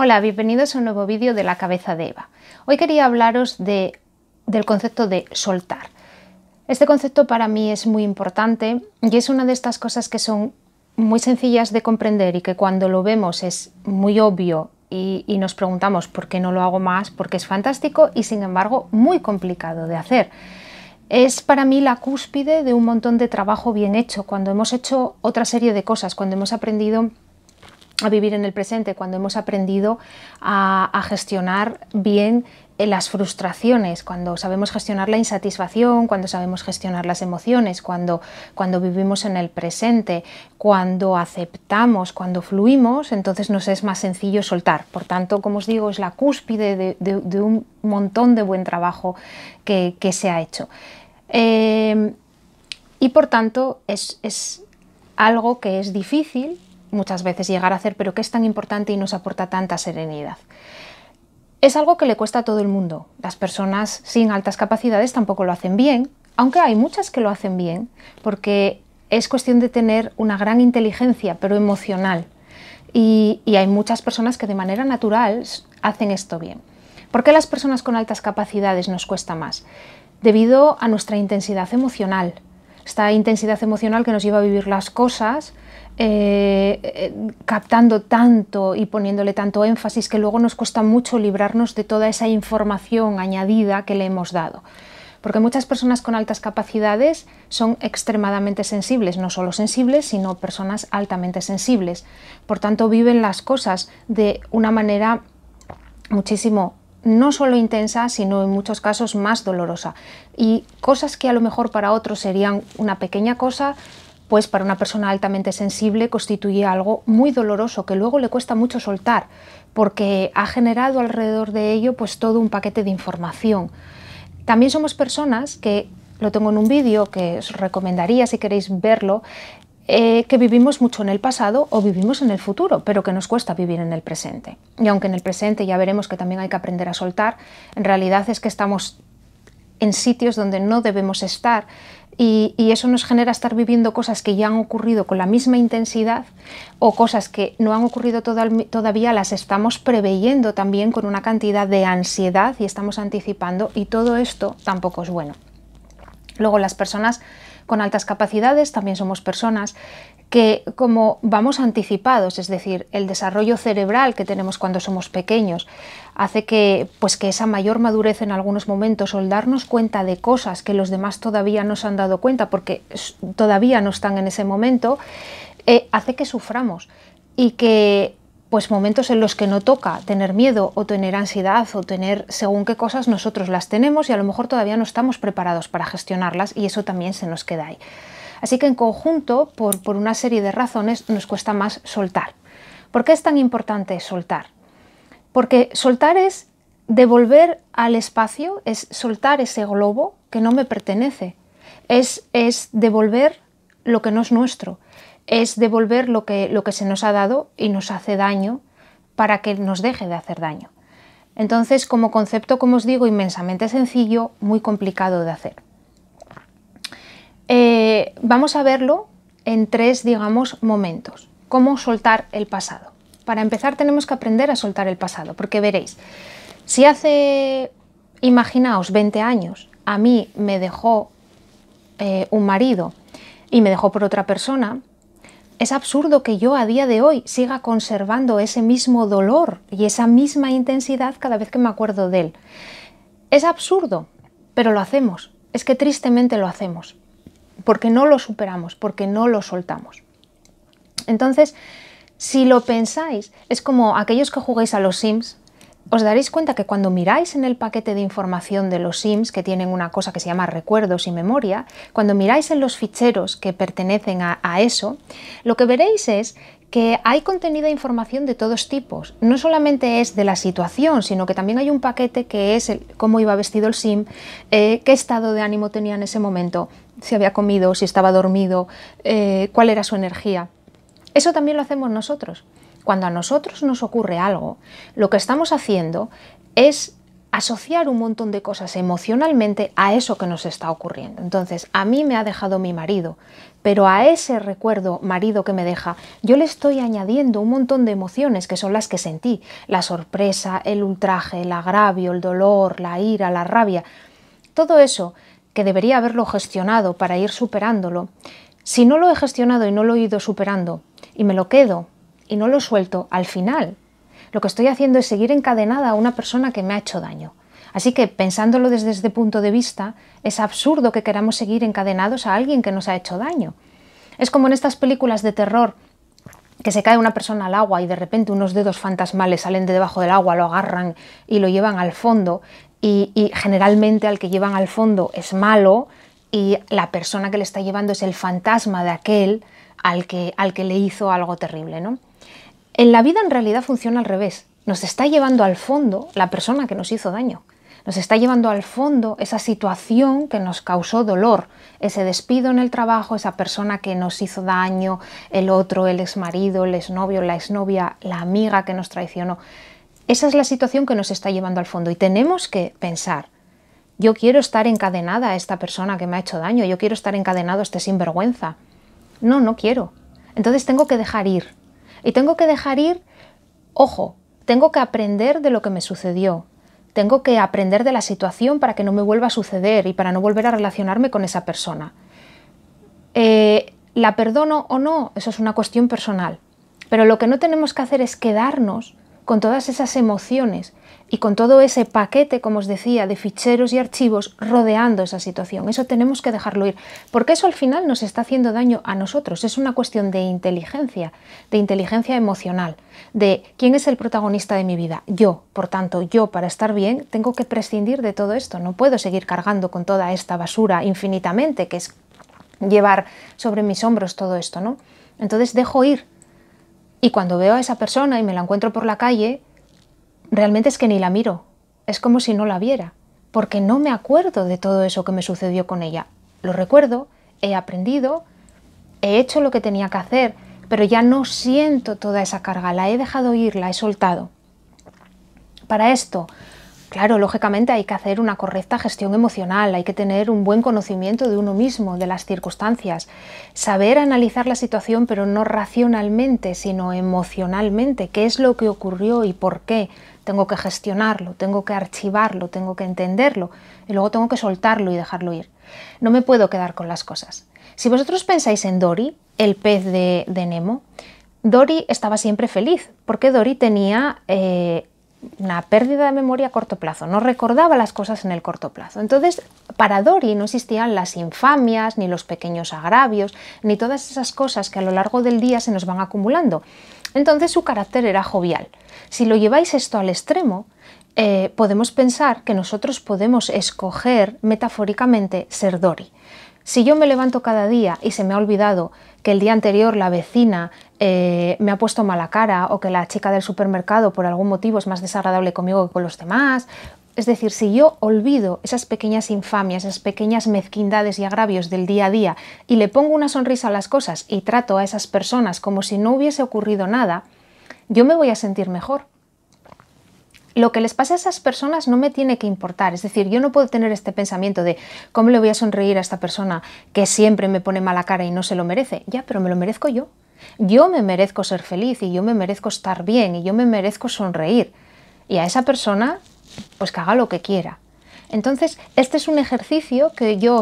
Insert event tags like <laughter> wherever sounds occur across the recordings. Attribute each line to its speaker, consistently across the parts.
Speaker 1: Hola, bienvenidos a un nuevo vídeo de La cabeza de Eva. Hoy quería hablaros del concepto de soltar. Este concepto para mí es muy importante y es una de estas cosas que son muy sencillas de comprender y que cuando lo vemos es muy obvio y, y nos preguntamos por qué no lo hago más, porque es fantástico y sin embargo muy complicado de hacer. Es para mí la cúspide de un montón de trabajo bien hecho, cuando hemos hecho otra serie de cosas, cuando hemos aprendido a vivir en el presente, cuando hemos aprendido a, gestionar bien eh, las frustraciones, cuando sabemos gestionar la insatisfacción, cuando sabemos gestionar las emociones, cuando, cuando vivimos en el presente, cuando aceptamos, cuando fluimos, entonces nos es más sencillo soltar. Por tanto, como os digo, es la cúspide de, un montón de buen trabajo que, se ha hecho. Eh, y por tanto, es, es algo que es difícil, muchas veces llegar a hacer, pero que es tan importante y nos aporta tanta serenidad. Es algo que le cuesta a todo el mundo. Las personas sin altas capacidades tampoco lo hacen bien, aunque hay muchas que lo hacen bien, porque es cuestión de tener una gran inteligencia, pero emocional. Y, hay muchas personas que de manera natural hacen esto bien. ¿Por qué las personas con altas capacidades nos cuesta más? Debido a nuestra intensidad emocional. Esta intensidad emocional que nos lleva a vivir las cosas, eh, captando tanto y poniéndole tanto énfasis que luego nos cuesta mucho librarnos de toda esa información añadida que le hemos dado. Porque muchas personas con altas capacidades son extremadamente sensibles, no solo sensibles, sino personas altamente sensibles. Por tanto, viven las cosas de una manera muchísimo no solo intensa, sino en muchos casos más dolorosa. Y cosas que a lo mejor para otros serían una pequeña cosa, pues para una persona altamente sensible constituye algo muy doloroso que luego le cuesta mucho soltar porque ha generado alrededor de ello pues todo un paquete de información. También somos personas que, lo tengo en un vídeo que os recomendaría si queréis verlo, eh, que vivimos mucho en el pasado o vivimos en el futuro, pero que nos cuesta vivir en el presente. Y aunque en el presente ya veremos que también hay que aprender a soltar, en realidad es que estamos en sitios donde no debemos estar y, eso nos genera estar viviendo cosas que ya han ocurrido con la misma intensidad o cosas que no han ocurrido todavía, las estamos preveyendo también con una cantidad de ansiedad y estamos anticipando y todo esto tampoco es bueno. Luego las personas con altas capacidades también somos personas que como vamos anticipados, es decir, el desarrollo cerebral que tenemos cuando somos pequeños hace que pues que esa mayor madurez en algunos momentos o el darnos cuenta de cosas que los demás todavía no se han dado cuenta porque todavía no están en ese momento, eh, hace que suframos y que pues momentos en los que no toca tener miedo o tener ansiedad o tener según qué cosas nosotros las tenemos y a lo mejor todavía no estamos preparados para gestionarlas y eso también se nos queda ahí. Así que en conjunto, por, una serie de razones, nos cuesta más soltar. ¿Por qué es tan importante soltar? Porque soltar es devolver al espacio, es soltar ese globo que no me pertenece, es, devolver lo que no es nuestro, es devolver lo lo que se nos ha dado y nos hace daño para que nos deje de hacer daño. Entonces, como concepto, como os digo, inmensamente sencillo, muy complicado de hacer. Eh, vamos a verlo en tres, digamos, momentos. ¿Cómo soltar el pasado? Para empezar tenemos que aprender a soltar el pasado, porque veréis, si hace, imaginaos, 20 años, a mí me dejó eh, un marido y me dejó por otra persona, es absurdo que yo a día de hoy siga conservando ese mismo dolor y esa misma intensidad cada vez que me acuerdo de él. Es absurdo, pero lo hacemos. Es que tristemente lo hacemos porque no lo superamos, porque no lo soltamos. Entonces, si lo pensáis, es como aquellos que jugáis a los Sims, os daréis cuenta que cuando miráis en el paquete de información de los Sims, que tienen una cosa que se llama recuerdos y memoria, cuando miráis en los ficheros que pertenecen a, eso, lo que veréis es que hay contenido de información de todos tipos. No solamente es de la situación, sino que también hay un paquete que es cómo iba vestido el sim, eh, qué estado de ánimo tenía en ese momento, si había comido, si estaba dormido, eh, cuál era su energía. Eso también lo hacemos nosotros. Cuando a nosotros nos ocurre algo, lo que estamos haciendo es asociar un montón de cosas emocionalmente a eso que nos está ocurriendo. Entonces, a mí me ha dejado mi marido, pero a ese recuerdo marido que me deja, yo le estoy añadiendo un montón de emociones que son las que sentí, la sorpresa, el ultraje, el agravio, el dolor, la ira, la rabia. Todo eso que debería haberlo gestionado para ir superándolo, si no lo he gestionado y no lo he ido superando, y me lo quedo y no lo suelto al final, lo que estoy haciendo es seguir encadenada a una persona que me ha hecho daño. Así que, pensándolo desde este punto de vista, es absurdo que queramos seguir encadenados a alguien que nos ha hecho daño. Es como en estas películas de terror que se cae una persona al agua y de repente unos dedos fantasmales salen de debajo del agua, lo agarran y lo llevan al fondo y, generalmente al que llevan al fondo es malo y la persona que le está llevando es el fantasma de aquel al que, al que le hizo algo terrible. ¿no? En la vida en realidad funciona al revés. Nos está llevando al fondo la persona que nos hizo daño. Nos está llevando al fondo esa situación que nos causó dolor, ese despido en el trabajo, esa persona que nos hizo daño, el otro, el exmarido, el exnovio, la exnovia, la amiga que nos traicionó. Esa es la situación que nos está llevando al fondo y tenemos que pensar, yo quiero estar encadenada a esta persona que me ha hecho daño, yo quiero estar encadenado a este sinvergüenza. No, no quiero. Entonces tengo que dejar ir. Y tengo que dejar ir, ojo, tengo que aprender de lo que me sucedió. Tengo que aprender de la situación para que no me vuelva a suceder y para no volver a relacionarme con esa persona. Eh, ¿La perdono o no? Eso es una cuestión personal. Pero lo que no tenemos que hacer es quedarnos con todas esas emociones y con todo ese paquete, como os decía, de ficheros y archivos rodeando esa situación. Eso tenemos que dejarlo ir, porque eso al final nos está haciendo daño a nosotros. Es una cuestión de inteligencia, de inteligencia emocional, de quién es el protagonista de mi vida. Yo, por tanto, yo para estar bien tengo que prescindir de todo esto. No puedo seguir cargando con toda esta basura infinitamente, que es llevar sobre mis hombros todo esto, ¿no? Entonces dejo ir y cuando veo a esa persona y me la encuentro por la calle, realmente es que ni la miro. Es como si no la viera, porque no me acuerdo de todo eso que me sucedió con ella. Lo recuerdo, he aprendido, he hecho lo que tenía que hacer, pero ya no siento toda esa carga, la he dejado ir, la he soltado. Para esto, Claro, lógicamente hay que hacer una correcta gestión emocional, hay que tener un buen conocimiento de uno mismo, de las circunstancias, saber analizar la situación, pero no racionalmente, sino emocionalmente, qué es lo que ocurrió y por qué. Tengo que gestionarlo, tengo que archivarlo, tengo que entenderlo y luego tengo que soltarlo y dejarlo ir. No me puedo quedar con las cosas. Si vosotros pensáis en Dory, el pez de, Nemo, Dory estaba siempre feliz, porque Dory tenía... Eh, una pérdida de memoria a corto plazo, no recordaba las cosas en el corto plazo. Entonces, para Dori no existían las infamias, ni los pequeños agravios, ni todas esas cosas que a lo largo del día se nos van acumulando. Entonces su carácter era jovial. Si lo lleváis esto al extremo, eh, podemos pensar que nosotros podemos escoger metafóricamente ser Dori. Si yo me levanto cada día y se me ha olvidado que el día anterior la vecina eh, me ha puesto mala cara o que la chica del supermercado por algún motivo es más desagradable conmigo que con los demás. Es decir, si yo olvido esas pequeñas infamias, esas pequeñas mezquindades y agravios del día a día y le pongo una sonrisa a las cosas y trato a esas personas como si no hubiese ocurrido nada, yo me voy a sentir mejor lo que les pasa a esas personas no me tiene que importar. Es decir, yo no puedo tener este pensamiento de cómo le voy a sonreír a esta persona que siempre me pone mala cara y no se lo merece. Ya, pero me lo merezco yo. Yo me merezco ser feliz y yo me merezco estar bien y yo me merezco sonreír. Y a esa persona, pues que haga lo que quiera. Entonces, este es un ejercicio que yo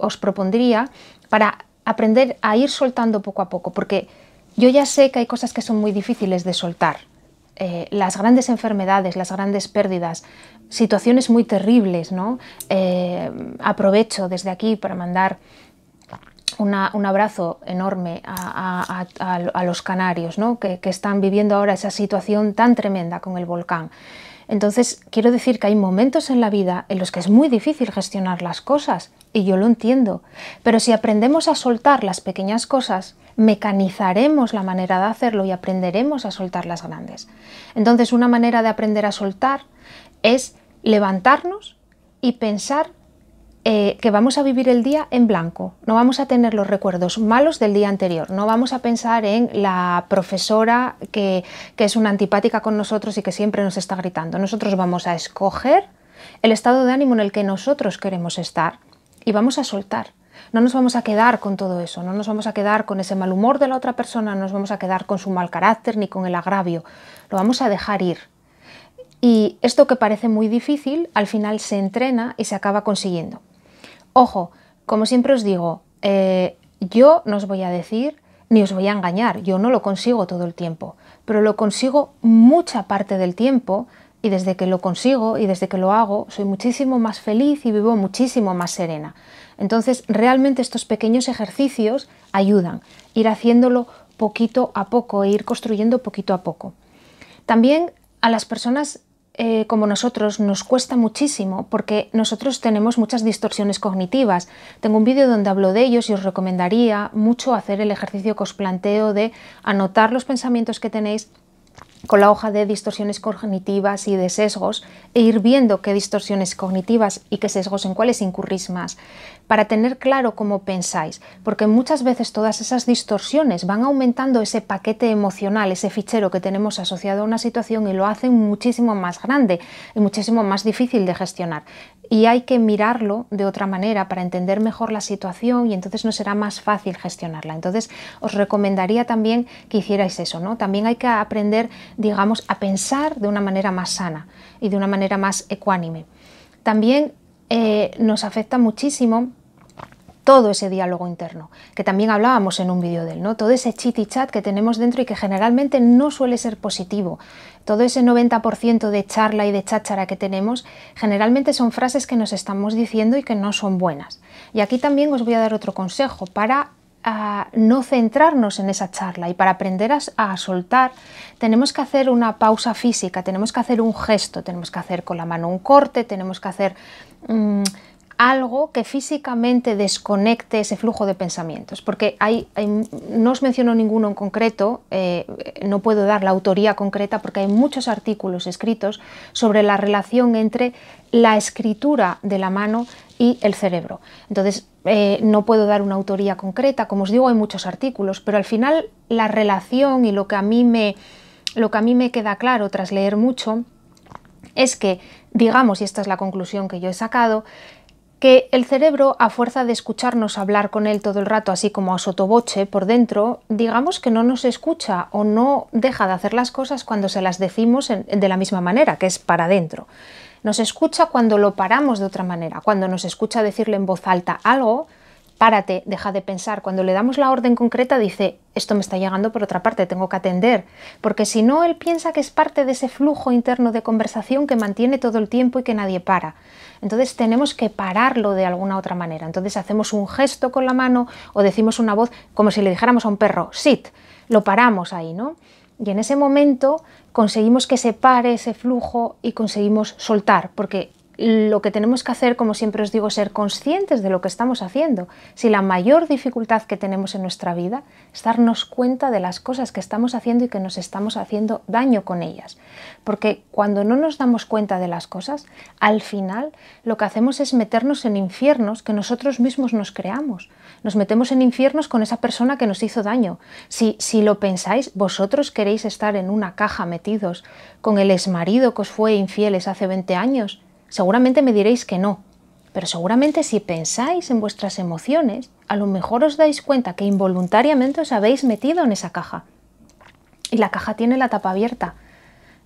Speaker 1: os, propondría para aprender a ir soltando poco a poco, porque yo ya sé que hay cosas que son muy difíciles de soltar. Eh, las grandes enfermedades, las grandes pérdidas, situaciones muy terribles, ¿no? Eh, aprovecho desde aquí para mandar un abrazo enorme a, los canarios, que, que están viviendo ahora esa situación tan tremenda con el volcán. Entonces, quiero decir que hay momentos en la vida en los que es muy difícil gestionar las cosas, y yo lo entiendo, pero si aprendemos a soltar las pequeñas cosas, mecanizaremos la manera de hacerlo y aprenderemos a soltar las grandes. Entonces, una manera de aprender a soltar es levantarnos y pensar eh, que vamos a vivir el día en blanco, no vamos a tener los recuerdos malos del día anterior, no vamos a pensar en la profesora que es una antipática con nosotros y que siempre nos está gritando. Nosotros vamos a escoger el estado de ánimo en el que nosotros queremos estar y vamos a soltar. No nos vamos a quedar con todo eso, no nos vamos a quedar con ese mal humor de la otra persona, no nos vamos a quedar con su mal carácter ni con el agravio, lo vamos a dejar ir. Y esto que parece muy difícil, al final se entrena y se acaba consiguiendo. Ojo, como siempre os digo, eh, yo no os voy a decir ni os voy a engañar, yo no lo consigo todo el tiempo, pero lo consigo mucha parte del tiempo y desde que lo consigo y desde que lo hago soy muchísimo más feliz y vivo muchísimo más serena. Entonces, realmente estos pequeños ejercicios ayudan, ir haciéndolo poquito a poco e ir construyendo poquito a poco. También a las personas eh, como nosotros nos cuesta muchísimo porque nosotros tenemos muchas distorsiones cognitivas. Tengo un vídeo donde hablo de ellos y os recomendaría mucho hacer el ejercicio que os planteo de anotar los pensamientos que tenéis con la hoja de distorsiones cognitivas y de sesgos e ir viendo qué distorsiones cognitivas y qué sesgos en cuáles incurrís más, para tener claro cómo pensáis, porque muchas veces todas esas distorsiones van aumentando ese paquete emocional, ese fichero que tenemos asociado a una situación y lo hacen muchísimo más grande y muchísimo más difícil de gestionar y hay que mirarlo de otra manera para entender mejor la situación y entonces no será más fácil gestionarla. Entonces os recomendaría también que hicierais eso, ¿no? También hay que aprender, digamos, a pensar de una manera más sana y de una manera más ecuánime. También eh, nos afecta muchísimo todo ese diálogo interno, que también hablábamos en un vídeo de él, ¿no? todo ese chit y chat que tenemos dentro y que generalmente no suele ser positivo. Todo ese 90% de charla y de cháchara que tenemos generalmente son frases que nos estamos diciendo y que no son buenas. Y aquí también os voy a dar otro consejo para ah, no centrarnos en esa charla y para aprender a, soltar tenemos que hacer una pausa física, tenemos que hacer un gesto, tenemos que hacer con la mano un corte, tenemos que hacer... Mm, algo que físicamente desconecte ese flujo de pensamientos, porque no os menciono ninguno en concreto, eh, no puedo dar la autoría concreta porque hay muchos artículos escritos sobre la relación entre la escritura de la mano y el cerebro. Entonces, eh, no puedo dar una autoría concreta, como os digo, hay muchos artículos, pero al final la relación y lo que a mí me, lo que a mí me queda claro tras leer mucho es que, digamos, y esta es la conclusión que yo he sacado, que el cerebro, a fuerza de escucharnos hablar con él todo el rato, así como a sotoboche por dentro, digamos que no nos escucha o no deja de hacer las cosas cuando se las decimos de la misma manera, que es para dentro. Nos escucha cuando lo paramos de otra manera, cuando nos escucha decirle en voz alta algo, párate, deja de pensar. Cuando le damos la orden concreta dice, esto me está llegando por otra parte, tengo que atender, porque si no, él piensa que es parte de ese flujo interno de conversación que mantiene todo el tiempo y que nadie para. Entonces tenemos que pararlo de alguna otra manera. Entonces hacemos un gesto con la mano o decimos una voz como si le dijéramos a un perro, sit, lo paramos ahí, ¿no? Y en ese momento conseguimos que se pare ese flujo y conseguimos soltar, porque lo que tenemos que hacer, como siempre os digo, es ser conscientes de lo que estamos haciendo. Si la mayor dificultad que tenemos en nuestra vida es darnos cuenta de las cosas que estamos haciendo y que nos estamos haciendo daño con ellas. Porque cuando no nos damos cuenta de las cosas, al final lo que hacemos es meternos en infiernos que nosotros mismos nos creamos. Nos metemos en infiernos con esa persona que nos hizo daño. Si, si lo pensáis, vosotros queréis estar en una caja metidos con el exmarido que os fue infieles hace 20 años Seguramente me diréis que no, pero seguramente si pensáis en vuestras emociones, a lo mejor os dais cuenta que involuntariamente os habéis metido en esa caja. Y la caja tiene la tapa abierta,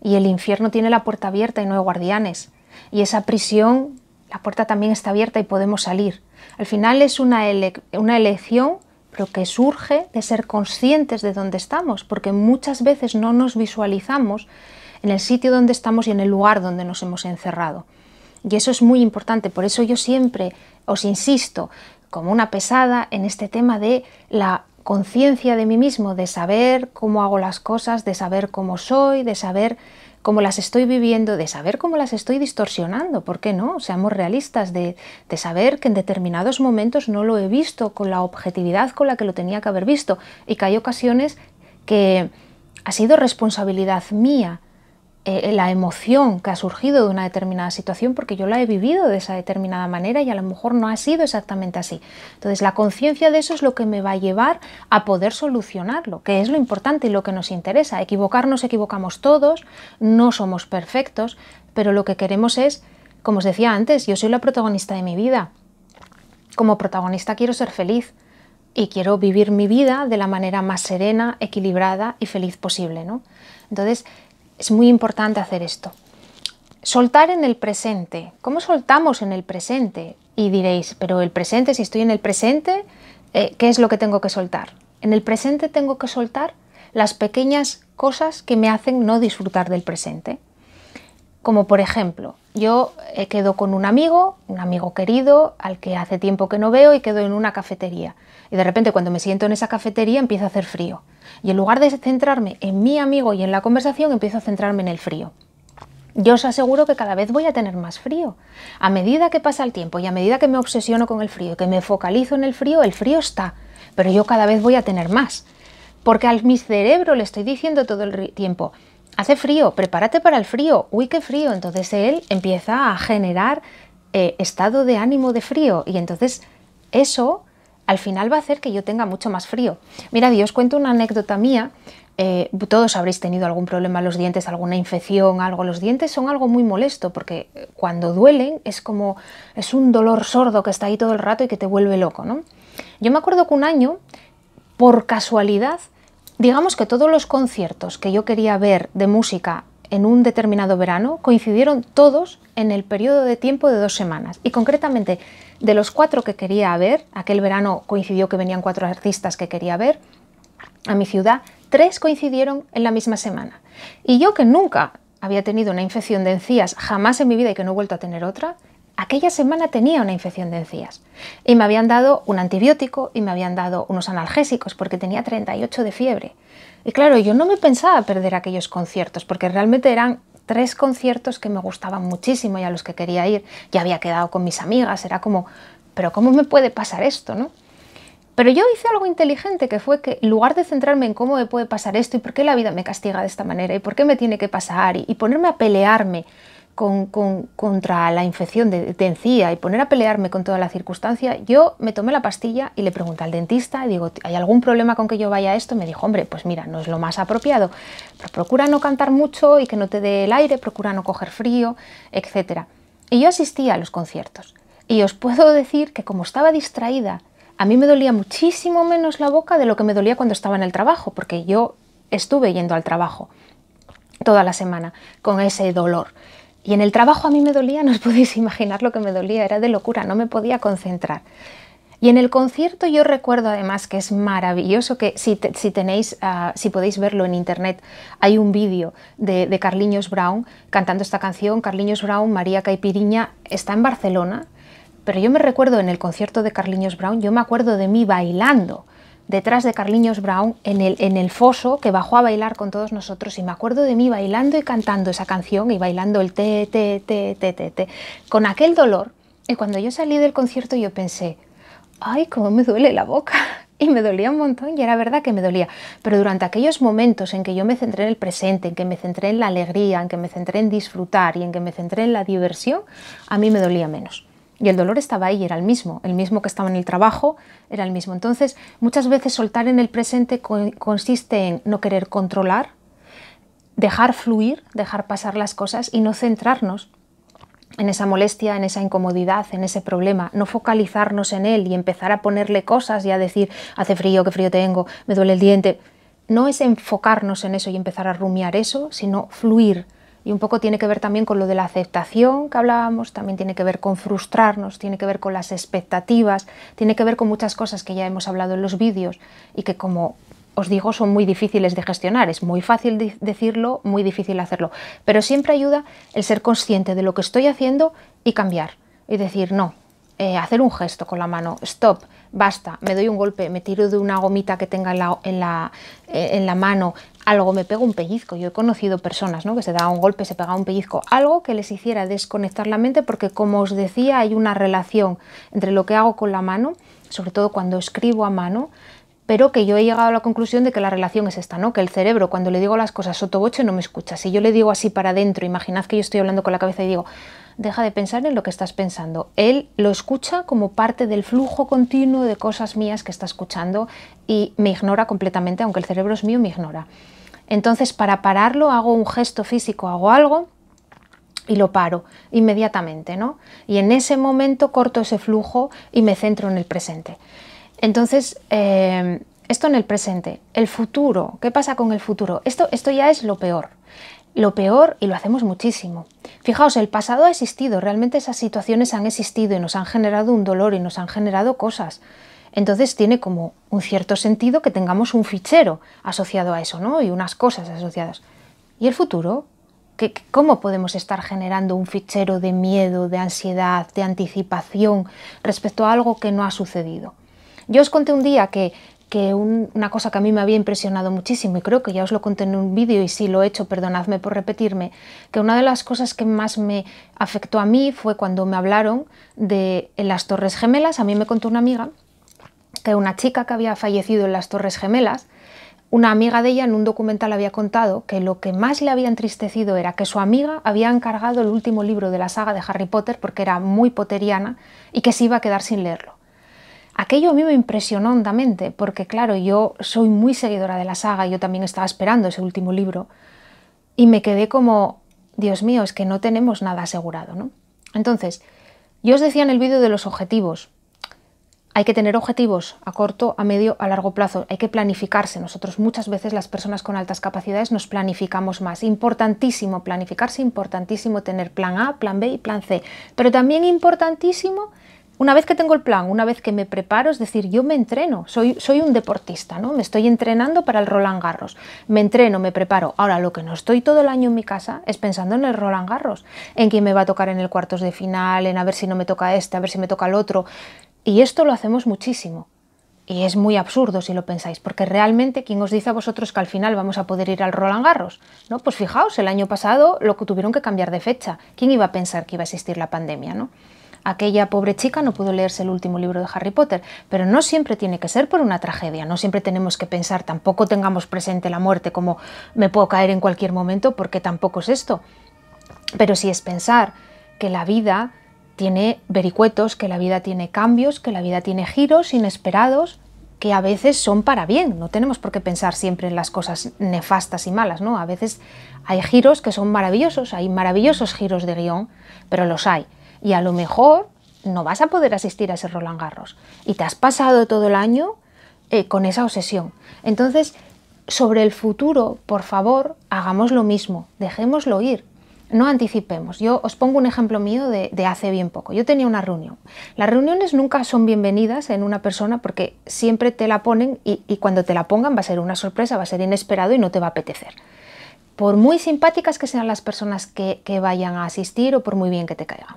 Speaker 1: y el infierno tiene la puerta abierta y no hay guardianes. Y esa prisión, la puerta también está abierta y podemos salir. Al final es una, una elección, pero que surge de ser conscientes de dónde estamos, porque muchas veces no nos visualizamos en el sitio donde estamos y en el lugar donde nos hemos encerrado. Y eso es muy importante, por eso yo siempre os insisto, como una pesada, en este tema de la conciencia de mí mismo, de saber cómo hago las cosas, de saber cómo soy, de saber cómo las estoy viviendo, de saber cómo las estoy distorsionando, ¿por qué no? Seamos realistas, de, de, saber que en determinados momentos no lo he visto con la objetividad con la que lo tenía que haber visto y que hay ocasiones que ha sido responsabilidad mía eh, la emoción que ha surgido de una determinada situación porque yo la he vivido de esa determinada manera y a lo mejor no ha sido exactamente así. Entonces la conciencia de eso es lo que me va a llevar a poder solucionarlo, que es lo importante y lo que nos interesa. Equivocarnos equivocamos todos, no somos perfectos, pero lo que queremos es, como os decía antes, yo soy la protagonista de mi vida. Como protagonista quiero ser feliz y quiero vivir mi vida de la manera más serena, equilibrada y feliz posible, ¿no? Entonces, es muy importante hacer esto. Soltar en el presente. ¿Cómo soltamos en el presente? Y diréis, pero el presente, si estoy en el presente, eh, ¿qué es lo que tengo que soltar? En el presente tengo que soltar las pequeñas cosas que me hacen no disfrutar del presente. Como por ejemplo, yo eh, quedo con un amigo, un amigo querido, al que hace tiempo que no veo y quedo en una cafetería. Y de repente cuando me siento en esa cafetería empieza a hacer frío. Y en lugar de centrarme en mi amigo y en la conversación, empiezo a centrarme en el frío. Yo os aseguro que cada vez voy a tener más frío. A medida que pasa el tiempo y a medida que me obsesiono con el frío, que me focalizo en el frío, el frío está, pero yo cada vez voy a tener más. Porque al mi cerebro le estoy diciendo todo el tiempo, hace frío, prepárate para el frío, uy, qué frío. Entonces él empieza a generar eh, estado de ánimo de frío y entonces eso al final va a hacer que yo tenga mucho más frío. Mira, yo os cuento una anécdota mía. Eh, todos habréis tenido algún problema en los dientes, alguna infección, algo. Los dientes son algo muy molesto porque eh, cuando duelen es como es un dolor sordo que está ahí todo el rato y que te vuelve loco, ¿no? Yo me acuerdo que un año, por casualidad, digamos que todos los conciertos que yo quería ver de música en un determinado verano coincidieron todos en el periodo de tiempo de dos semanas. Y concretamente, de los cuatro que quería ver, aquel verano coincidió que venían cuatro artistas que quería ver a mi ciudad, tres coincidieron en la misma semana. Y yo que nunca había tenido una infección de encías jamás en mi vida y que no he vuelto a tener otra, aquella semana tenía una infección de encías y me habían dado un antibiótico y me habían dado unos analgésicos porque tenía 38 de fiebre. Y claro, yo no me pensaba perder aquellos conciertos porque realmente eran tres conciertos que me gustaban muchísimo y a los que quería ir. Ya había quedado con mis amigas, era como, pero ¿cómo me puede pasar esto, no? Pero yo hice algo inteligente que fue que en lugar de centrarme en cómo me puede pasar esto y por qué la vida me castiga de esta manera y por qué me tiene que pasar y ponerme a pelearme contra la infección de, de, y poner a pelearme con toda la circunstancia, yo me tomé la pastilla y le pregunté al dentista digo, ¿hay algún problema con que yo vaya a esto? Me dijo, hombre, pues mira, no es lo más apropiado, pero procura no cantar mucho y que no te dé el aire, procura no coger frío, etc. Y yo asistía a los conciertos y os puedo decir que como estaba distraída, a mí me dolía muchísimo menos la boca de lo que me dolía cuando estaba en el trabajo, porque yo estuve yendo al trabajo toda la semana con ese dolor. Y en el trabajo a mí me dolía, <laughs> no os podéis imaginar lo que me dolía, era de locura, no me podía concentrar. Y en el concierto yo recuerdo además que es maravilloso que si, tenéis, ah, si podéis verlo en internet, hay un vídeo de, de Carliños Brown cantando esta canción. Carliños Brown, María Caipiriña, está en Barcelona, pero yo me recuerdo en el concierto de Carliños Brown, yo me acuerdo de mí bailando detrás de Carliños Brown en el, foso que bajó a bailar con todos nosotros y me acuerdo de mí bailando y cantando esa canción y bailando el te, te, te, te, te, te, con aquel dolor. Y cuando yo salí del concierto yo pensé, ay, cómo me duele la boca. <laughs> Y me dolía un montón y era verdad que me dolía. Pero durante aquellos momentos en que yo me centré en el presente, en que me centré en la alegría, en que me centré en disfrutar y en que me centré en la diversión, a mí me dolía menos. Y el dolor estaba ahí, era el mismo, el mismo que estaba en el trabajo, era el mismo. Entonces, muchas veces soltar en el presente consiste en no querer controlar, dejar fluir, dejar pasar las cosas y no centrarnos en esa molestia, en esa incomodidad, en ese problema, no focalizarnos en él y empezar a ponerle cosas y a decir, hace frío, qué frío tengo, me duele el diente. No es enfocarnos en eso y empezar a rumiar eso, sino fluir, y un poco tiene que ver también con lo de la aceptación que hablábamos, también tiene que ver con frustrarnos, tiene que ver con las expectativas, tiene que ver con muchas cosas que ya hemos hablado en los vídeos y que como os digo, son muy difíciles de gestionar. Es muy fácil decirlo, muy difícil hacerlo. Pero siempre ayuda el ser consciente de lo que estoy haciendo y cambiar. Y decir, no, eh, hacer un gesto con la mano, stop, basta, me doy un golpe, me tiro de una gomita que tenga en eh, en la mano, algo me pega un pellizco. Yo he conocido personas ¿no? que se daba un golpe, se pegaba un pellizco, algo que les hiciera desconectar la mente porque como os decía hay una relación entre lo que hago con la mano, sobre todo cuando escribo a mano, pero que yo he llegado a la conclusión de que la relación es esta, ¿no? Que el cerebro, cuando le digo las cosas sotoboche, no me escucha. Si yo le digo así para adentro, imaginad que yo estoy hablando con la cabeza y digo, deja de pensar en lo que estás pensando. Él lo escucha como parte del flujo continuo de cosas mías que está escuchando y me ignora completamente, aunque el cerebro es mío, me ignora. Entonces, para pararlo, hago un gesto físico, hago algo y lo paro inmediatamente, ¿no? Y en ese momento corto ese flujo y me centro en el presente. Entonces, eh, esto en el presente. El futuro, ¿qué pasa con el futuro? Esto, esto ya es lo peor lo peor y lo hacemos muchísimo. Fijaos, el pasado ha existido, realmente esas situaciones han existido y nos han generado un dolor y nos han generado cosas. Entonces tiene como un cierto sentido que tengamos un fichero asociado a eso, ¿no? Y unas cosas asociadas. ¿Y el futuro? ¿Cómo podemos estar generando un fichero de miedo, de ansiedad, de anticipación respecto a algo que no ha sucedido? Yo os conté un día que que una cosa que a mí me había impresionado muchísimo, y creo que ya os lo conté en un vídeo, y si lo he hecho, perdonadme por repetirme, que una de las cosas que más me afectó a mí fue cuando me hablaron de las Torres Gemelas, a mí me contó una amiga que una chica que había fallecido en las Torres Gemelas, una amiga de ella en un documental había contado que lo que más le había entristecido era que su amiga había encargado el último libro de la saga de Harry Potter porque era muy poteriana y que se iba a quedar sin leerlo. Aquello a mí me impresionó hondamente, porque claro, yo soy muy seguidora de la saga, yo también estaba esperando ese último libro, y me quedé como, Dios mío, es que no tenemos nada asegurado, ¿no? Entonces, yo os decía en el vídeo de los objetivos, hay que tener objetivos a corto, a medio, a largo plazo, hay que planificarse. Nosotros muchas veces las personas con altas capacidades nos planificamos más. Importantísimo planificarse, importantísimo tener plan A, plan B y plan C, pero también importantísimo una vez que tengo el plan, una vez que me preparo, es decir, yo me entreno, soy, soy un deportista, ¿no? Me estoy entrenando para el Roland Garros, me entreno, me preparo. Ahora, lo que no estoy todo el año en mi casa es pensando en el Roland Garros, en quién me va a tocar en el cuartos de final, en a ver si no me toca este, a ver si me toca el otro. Y esto lo hacemos muchísimo. Y es muy absurdo si lo pensáis, porque realmente ¿quién os dice a vosotros que al final vamos a poder ir al Roland Garros, ¿no? Pues fijaos, el año pasado lo que tuvieron que cambiar de fecha. ¿Quién iba a pensar que iba a existir la pandemia, no? Aquella pobre chica no pudo leerse el último libro de Harry Potter, pero no siempre tiene que ser por una tragedia, no siempre tenemos que pensar, tampoco tengamos presente la muerte como me puedo caer en cualquier momento, porque tampoco es esto. Pero sí es pensar que la vida tiene vericuetos, que la vida tiene cambios, que la vida tiene giros inesperados, que a veces son para bien. No tenemos por qué pensar siempre en las cosas nefastas y malas, ¿no? A veces hay giros que son maravillosos, hay maravillosos giros de guión, pero los hay y a lo mejor no vas a poder asistir a ese Roland Garros y te has pasado todo el año eh, con esa obsesión. Entonces, sobre el futuro, por favor, hagamos lo mismo, dejémoslo ir, no anticipemos. Yo os pongo un ejemplo mío de, hace bien poco. Yo tenía una reunión. Las reuniones nunca son bienvenidas en una persona porque siempre te la ponen y, cuando te la pongan va a ser una sorpresa, va a ser inesperado y no te va a apetecer. Por muy simpáticas que sean las personas que, que vayan a asistir o por muy bien que te caigan.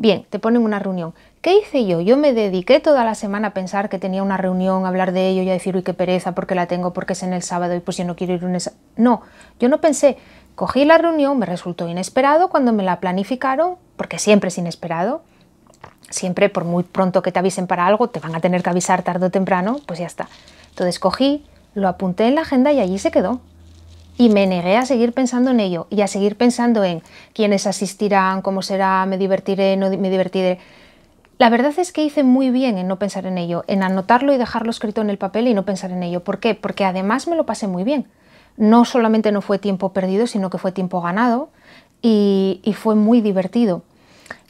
Speaker 1: Bien, te ponen una reunión. ¿Qué hice yo? Yo me dediqué toda la semana a pensar que tenía una reunión, a hablar de ello y a decir, uy, qué pereza, porque la tengo, porque es en el sábado y pues yo no quiero ir un... No, yo no pensé. Cogí la reunión, me resultó inesperado cuando me la planificaron, porque siempre es inesperado. Siempre, por muy pronto que te avisen para algo, te van a tener que avisar tarde o temprano, pues ya está. Entonces cogí, lo apunté en la agenda y allí se quedó y me negué a seguir pensando en ello y a seguir pensando en quiénes asistirán, cómo será, me divertiré, no me divertiré. La verdad es que hice muy bien en no pensar en ello, en anotarlo y dejarlo escrito en el papel y no pensar en ello. ¿Por qué? Porque además me lo pasé muy bien. No solamente no fue tiempo perdido, sino que fue tiempo ganado y, fue muy divertido.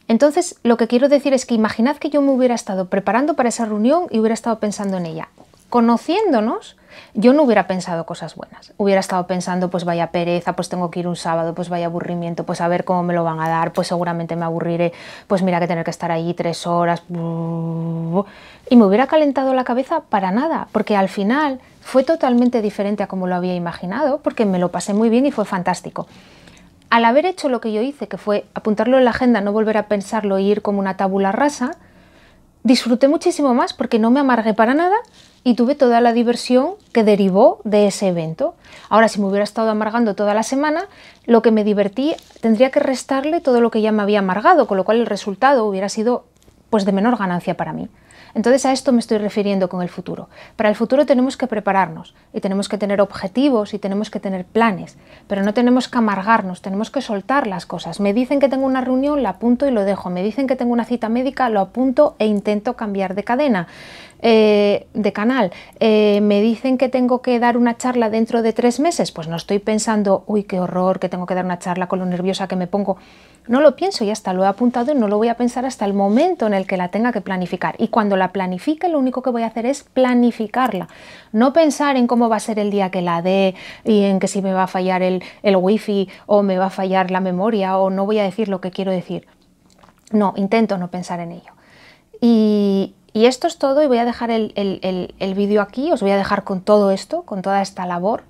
Speaker 1: Entonces, lo que quiero decir es que imaginad que yo me hubiera estado preparando para esa reunión y hubiera estado pensando en ella. Conociéndonos, yo no hubiera pensado cosas buenas. Hubiera estado pensando, pues vaya pereza, pues tengo que ir un sábado, pues vaya aburrimiento, pues a ver cómo me lo van a dar, pues seguramente me aburriré, pues mira que tener que estar allí tres horas. Y me hubiera calentado la cabeza para nada, porque al final fue totalmente diferente a como lo había imaginado, porque me lo pasé muy bien y fue fantástico. Al haber hecho lo que yo hice, que fue apuntarlo en la agenda, no volver a pensarlo e ir como una tabula rasa, disfruté muchísimo más porque no me amargué para nada y tuve toda la diversión que derivó de ese evento. Ahora, si me hubiera estado amargando toda la semana, lo que me divertí tendría que restarle todo lo que ya me había amargado, con lo cual el resultado hubiera sido pues de menor ganancia para mí. Entonces a esto me estoy refiriendo con el futuro. Para el futuro tenemos que prepararnos y tenemos que tener objetivos y tenemos que tener planes, pero no tenemos que amargarnos, tenemos que soltar las cosas. Me dicen que tengo una reunión, la apunto y lo dejo. Me dicen que tengo una cita médica, lo apunto e intento cambiar de cadena. Eh, de canal. Eh, me dicen que tengo que dar una charla dentro de tres meses, pues no estoy pensando, uy, qué horror, que tengo que dar una charla con lo nerviosa que me pongo no lo pienso y hasta lo he apuntado y no lo voy a pensar hasta el momento en el que la tenga que planificar. Y cuando la planifique, lo único que voy a hacer es planificarla. No pensar en cómo va a ser el día que la dé y en que si me va a fallar el, wifi o me va a fallar la memoria o no voy a decir lo que quiero decir. No, intento no pensar en ello. Y, esto es todo y voy a dejar el, el vídeo aquí, os voy a dejar con todo esto, con toda esta labor,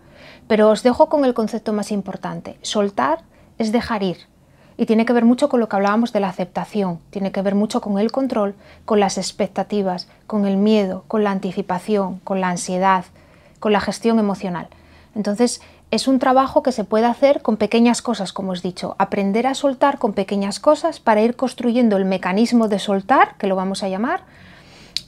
Speaker 1: pero os dejo con el concepto más importante. Soltar es dejar ir y tiene que ver mucho con lo que hablábamos de la aceptación, tiene que ver mucho con el control, con las expectativas, con el miedo, con la anticipación, con la ansiedad, con la gestión emocional. Entonces, es un trabajo que se puede hacer con pequeñas cosas, como os he dicho, aprender a soltar con pequeñas cosas para ir construyendo el mecanismo de soltar, que lo vamos a llamar,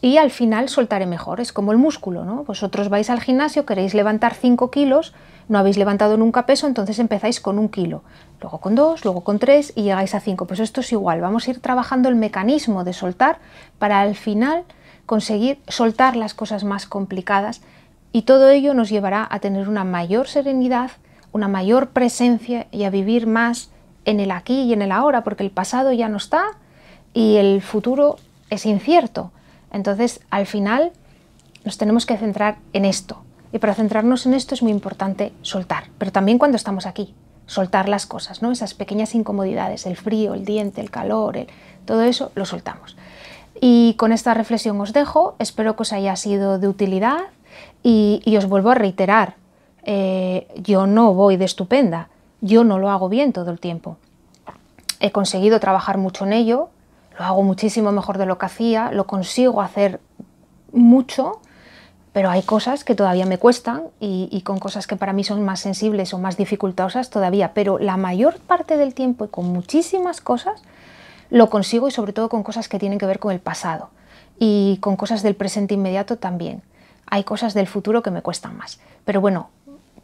Speaker 1: y al final soltaré mejor. Es como el músculo, ¿no? Vosotros vais al gimnasio, queréis levantar 5 kilos, no habéis levantado nunca peso, entonces empezáis con un kilo, luego con dos, luego con tres y llegáis a 5. Pues esto es igual, vamos a ir trabajando el mecanismo de soltar para al final conseguir soltar las cosas más complicadas y todo ello nos llevará a tener una mayor serenidad, una mayor presencia y a vivir más en el aquí y en el ahora, porque el pasado ya no está y el futuro es incierto. Entonces, al final, nos tenemos que centrar en esto. Y para centrarnos en esto es muy importante soltar, pero también cuando estamos aquí, soltar las cosas, ¿no? Esas pequeñas incomodidades, el frío, el diente, el calor, todo eso lo soltamos. Y con esta reflexión os dejo, espero que os haya sido de utilidad y, os vuelvo a reiterar, eh, yo no voy de estupenda, yo no lo hago bien todo el tiempo. He conseguido trabajar mucho en ello, lo hago muchísimo mejor de lo que hacía, lo consigo hacer mucho, pero hay cosas que todavía me cuestan y, con cosas que para mí son más sensibles o más dificultosas todavía, pero la mayor parte del tiempo y con muchísimas cosas lo consigo y sobre todo con cosas que tienen que ver con el pasado y con cosas del presente inmediato también. Hay cosas del futuro que me cuestan más, pero bueno,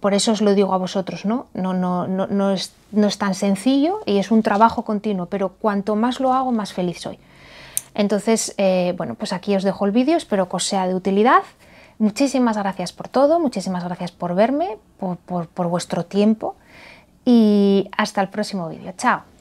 Speaker 1: por eso os lo digo a vosotros, ¿no? No, no, no, es, tan sencillo y es un trabajo continuo, pero cuanto más lo hago, más feliz soy. Entonces, eh, bueno, pues aquí os dejo el vídeo, espero que os sea de utilidad. Muchísimas gracias por todo, muchísimas gracias por verme, por vuestro tiempo y hasta el próximo vídeo. Chao.